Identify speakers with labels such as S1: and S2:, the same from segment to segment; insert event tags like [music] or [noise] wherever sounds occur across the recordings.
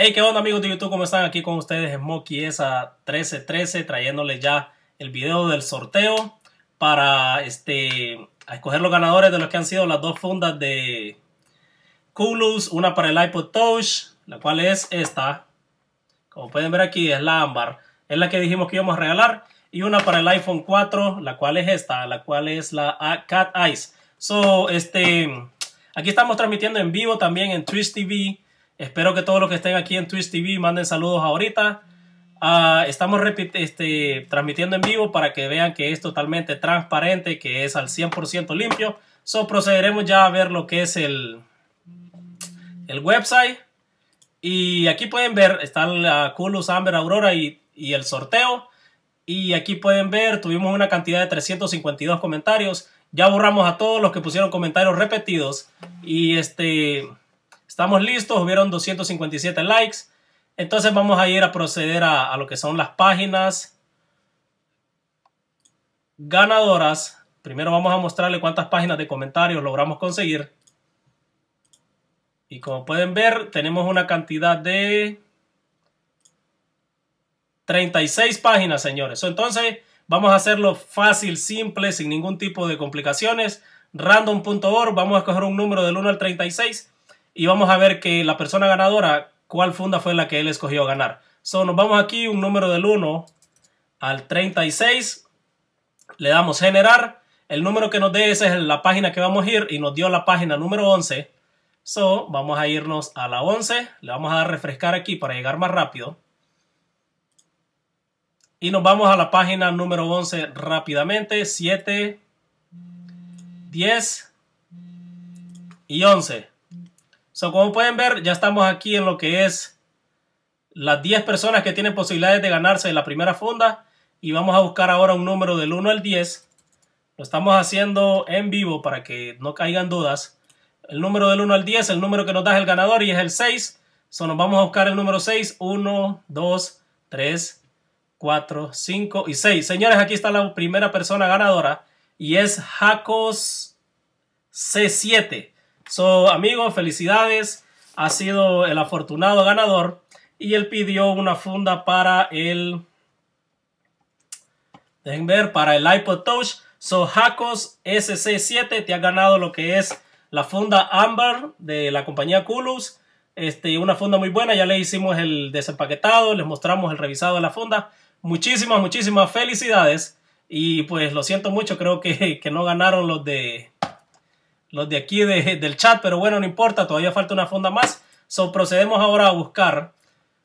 S1: Hey, ¿qué onda amigos de YouTube? ¿Cómo están? Aquí con ustedes Smokey esa 1313 trayéndoles ya el video del sorteo para este a escoger los ganadores de los que han sido las dos fundas de Coolus, una para el iPod Touch, la cual es esta. Como pueden ver aquí es la ámbar, es la que dijimos que íbamos a regalar y una para el iPhone 4, la cual es esta, la cual es la Cat Eyes. So, este aquí estamos transmitiendo en vivo también en Twitch TV Espero que todos los que estén aquí en Twitch TV manden saludos ahorita. Ah, estamos este, transmitiendo en vivo para que vean que es totalmente transparente, que es al 100% limpio. So procederemos ya a ver lo que es el, el website. Y aquí pueden ver, está la Culus, Amber, Aurora y, y el sorteo. Y aquí pueden ver, tuvimos una cantidad de 352 comentarios. Ya borramos a todos los que pusieron comentarios repetidos. Y este Estamos listos, hubieron 257 likes. Entonces vamos a ir a proceder a, lo que son las páginas ganadoras. Primero vamos a mostrarle cuántas páginas de comentarios logramos conseguir. Y como pueden ver, tenemos una cantidad de 36 páginas, señores. Entonces, vamos a hacerlo fácil, simple, sin ningún tipo de complicaciones. Random.org, vamos a escoger un número del 1 al 36 y vamos a ver que la persona ganadora, cuál funda fue la que él escogió ganar. So, nos vamos aquí un número del 1 al 36, le damos generar, el número que nos dé esa es la página que vamos a ir y nos dio la página número 11. So, vamos a irnos a la 11, le vamos a dar refrescar aquí para llegar más rápido. Y nos vamos a la página número 11 rápidamente, 7, 10 y 11 como pueden ver, ya estamos aquí en lo que es las 10 personas que tienen posibilidades de ganarse la primera funda. Y vamos a buscar ahora un número del 1 al 10. Lo estamos haciendo en vivo para que no caigan dudas. El número del 1 al 10, el número que nos da el ganador y es el 6. So, nos vamos a buscar el número 6. 1, 2, 3, 4, 5 y 6. Señores, aquí está la primera persona ganadora y es Jacos C7. So, amigo, felicidades. Ha sido el afortunado ganador. Y él pidió una funda para el. Dejen ver, para el iPod Touch. So, Jacos SC7 te ha ganado lo que es la funda Amber de la compañía Culus. Este, una funda muy buena. Ya le hicimos el desempaquetado, les mostramos el revisado de la funda. Muchísimas, muchísimas felicidades. Y pues lo siento mucho, creo que, que no ganaron los de los de aquí del chat, pero bueno, no importa, todavía falta una funda más. So, procedemos ahora a buscar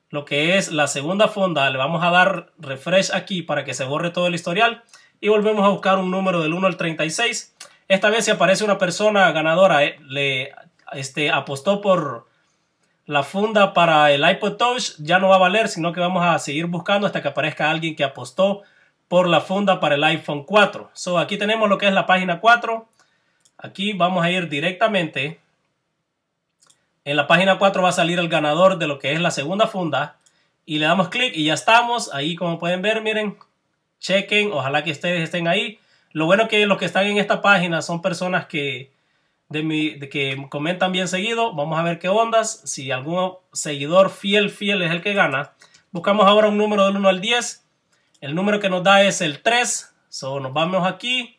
S1: lo que es la segunda fonda. Le vamos a dar refresh aquí para que se borre todo el historial y volvemos a buscar un número del 1 al 36. Esta vez si aparece una persona ganadora, eh, le este, apostó por la funda para el iPod Touch, ya no va a valer, sino que vamos a seguir buscando hasta que aparezca alguien que apostó por la funda para el iPhone 4. So, aquí tenemos lo que es la página 4 Aquí vamos a ir directamente. En la página 4 va a salir el ganador de lo que es la segunda funda. Y le damos clic y ya estamos. Ahí como pueden ver, miren, chequen. Ojalá que ustedes estén ahí. Lo bueno que los que están en esta página son personas que, de mi, que comentan bien seguido. Vamos a ver qué ondas. Si algún seguidor fiel, fiel es el que gana. Buscamos ahora un número del 1 al 10. El número que nos da es el 3. So, nos vamos aquí.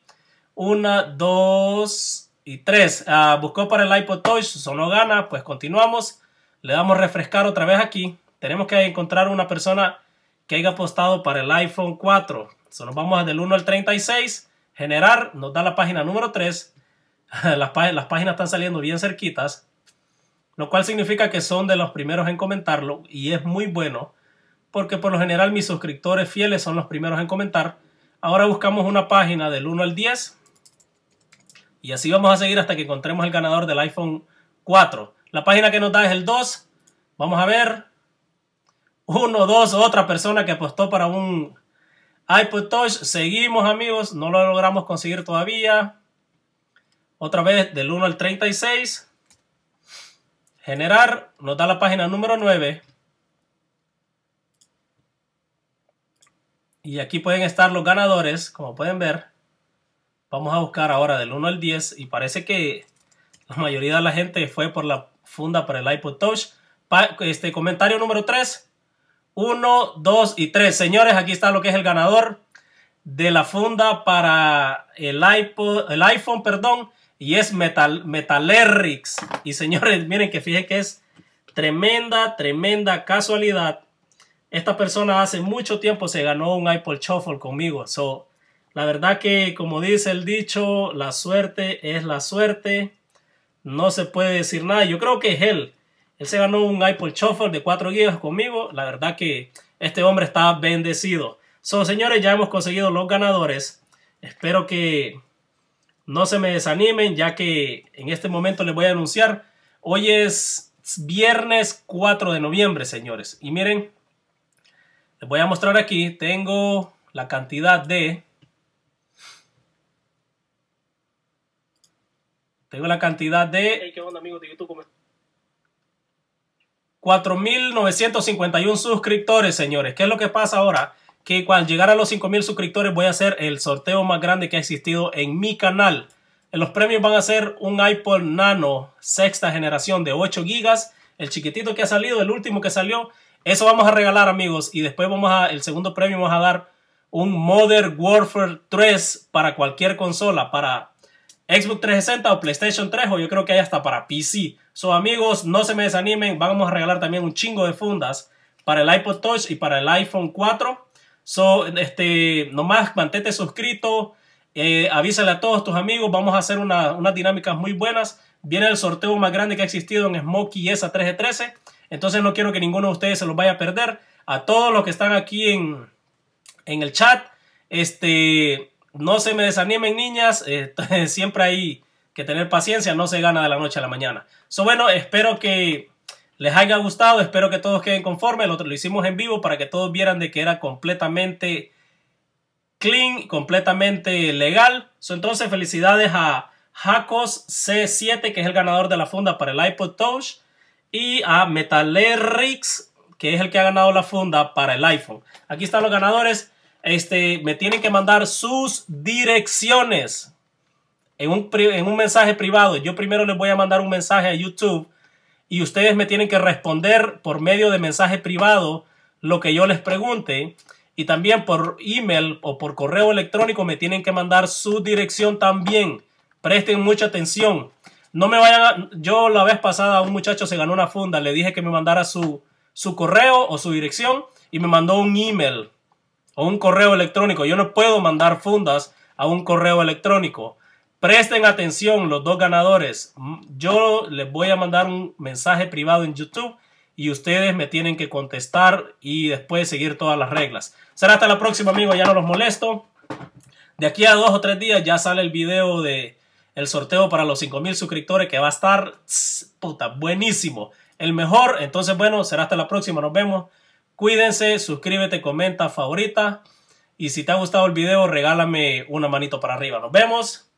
S1: Una, dos y tres. Ah, buscó para el iPod Touch, Solo gana, pues continuamos. Le damos refrescar otra vez aquí. Tenemos que encontrar una persona que haya apostado para el iPhone 4. nos vamos del 1 al 36. Generar nos da la página número 3. [laughs] las, las páginas están saliendo bien cerquitas. Lo cual significa que son de los primeros en comentarlo y es muy bueno porque por lo general mis suscriptores fieles son los primeros en comentar. Ahora buscamos una página del 1 al 10 y así vamos a seguir hasta que encontremos el ganador del iPhone 4. La página que nos da es el 2. Vamos a ver. 1, 2, otra persona que apostó para un iPod Touch. Seguimos amigos, no lo logramos conseguir todavía. Otra vez del 1 al 36. Generar, nos da la página número 9. Y aquí pueden estar los ganadores, como pueden ver. Vamos a buscar ahora del 1 al 10 y parece que la mayoría de la gente fue por la funda para el iPod Touch. este comentario número 3. 1, 2 y 3. Señores, aquí está lo que es el ganador de la funda para el iPod, el iPhone, perdón, y es Metal Metalerix. Y señores, [laughs] miren que fíjense que es tremenda, tremenda casualidad. Esta persona hace mucho tiempo se ganó un iPod Shuffle conmigo. So, la verdad que, como dice el dicho, la suerte es la suerte. No se puede decir nada. Yo creo que es él. Él se ganó un iPod Shuffle de 4 GB conmigo. La verdad que este hombre está bendecido. So, señores, ya hemos conseguido los ganadores. Espero que no se me desanimen, ya que en este momento les voy a anunciar. Hoy es viernes 4 de noviembre, señores. Y miren, les voy a mostrar aquí. Tengo la cantidad de Tengo la cantidad de... ¿Qué onda, amigos 4.951 suscriptores, señores. ¿Qué es lo que pasa ahora? Que cuando llegar a los 5.000 suscriptores voy a hacer el sorteo más grande que ha existido en mi canal. Los premios van a ser un iPod Nano sexta generación de 8 GB. El chiquitito que ha salido, el último que salió. Eso vamos a regalar, amigos. Y después vamos a, el segundo premio vamos a dar un Modern Warfare 3 para cualquier consola, para Xbox 360 o PlayStation 3 o yo creo que hay hasta para PC. So amigos, no se me desanimen, vamos a regalar también un chingo de fundas para el iPod Touch y para el iPhone 4. So, este, nomás mantente suscrito, eh, avísale a todos tus amigos, vamos a hacer unas dinámicas muy buenas. Viene el sorteo más grande que ha existido en Smokey esa 3D13 Entonces no quiero que ninguno de ustedes se los vaya a perder. A todos los que están aquí en, en el chat, este, no se me desanimen, niñas. Eh, [laughs] siempre hay que tener paciencia, no se gana de la noche a la mañana. So, bueno, espero que les haya gustado, espero que todos queden conformes. Lo, hicimos en vivo para que todos vieran de que era completamente clean, completamente legal. So, entonces, felicidades a Jacos C7, que es el ganador de la funda para el iPod Touch, y a Metalerix, que es el que ha ganado la funda para el iPhone. Aquí están los ganadores este, me tienen que mandar sus direcciones en un, mensaje privado. Yo primero les voy a mandar un mensaje a YouTube y ustedes me tienen que responder por medio de mensaje privado lo que yo les pregunte. Y también por email o por correo electrónico me tienen que mandar su dirección también. Presten mucha atención. No me vayan a... Yo la vez pasada un muchacho se ganó una funda. Le dije que me mandara su, su correo o su dirección y me mandó un email o un correo electrónico. Yo no puedo mandar fundas a un correo electrónico. Presten atención los dos ganadores. Mm, yo les voy a mandar un mensaje privado en YouTube y ustedes me tienen que contestar y después seguir todas las reglas. Será hasta la próxima, amigos. Ya no los molesto. De aquí a dos o tres días ya sale el video de el sorteo para los 5000 suscriptores que va a estar puta, buenísimo. El mejor. Entonces, bueno, será hasta la próxima. Nos vemos. Cuídense, suscríbete, comenta, favorita. Y si te ha gustado el video, regálame una manito para arriba. Nos vemos.